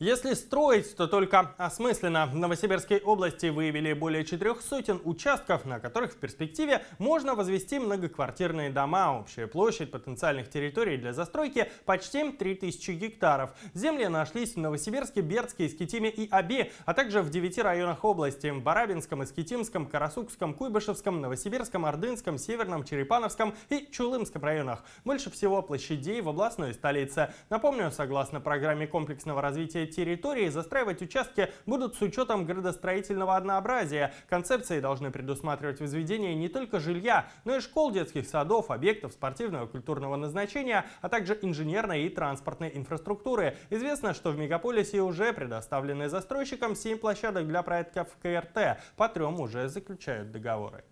Если строить, то только осмысленно. В Новосибирской области выявили более четырех сотен участков, на которых в перспективе можно возвести многоквартирные дома. Общая площадь потенциальных территорий для застройки почти 3000 гектаров. Земли нашлись в Новосибирске, Бердске, Искитиме и Аби, а также в девяти районах области – в Барабинском, Искитимском, Карасукском, Куйбышевском, Новосибирском, Ордынском, Северном, Черепановском и Чулымском районах. Больше всего площадей в областной столице. Напомню, согласно программе комплексного развития территории застраивать участки будут с учетом градостроительного однообразия. Концепции должны предусматривать возведение не только жилья, но и школ, детских садов, объектов спортивного и культурного назначения, а также инженерной и транспортной инфраструктуры. Известно, что в мегаполисе уже предоставлены застройщикам 7 площадок для проектов КРТ. По трем уже заключают договоры.